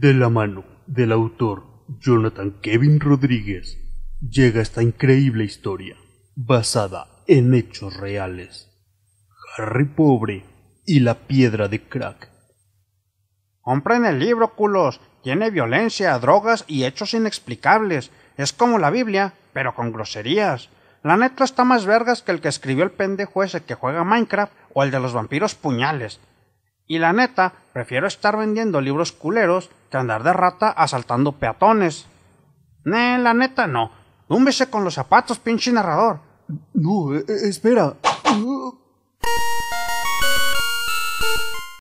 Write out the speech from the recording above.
De la mano del autor Jonathan Kevin Rodríguez llega esta increíble historia, basada en hechos reales. Harry Pobre y la piedra de crack. Compren el libro, culos. Tiene violencia, drogas y hechos inexplicables. Es como la Biblia, pero con groserías. La neta está más vergas que el que escribió el pendejo ese que juega Minecraft o el de los vampiros puñales. Y la neta, prefiero estar vendiendo libros culeros que andar de rata asaltando peatones. Ne, la neta no. Dúmbese con los zapatos, pinche narrador. No, e, e, espera.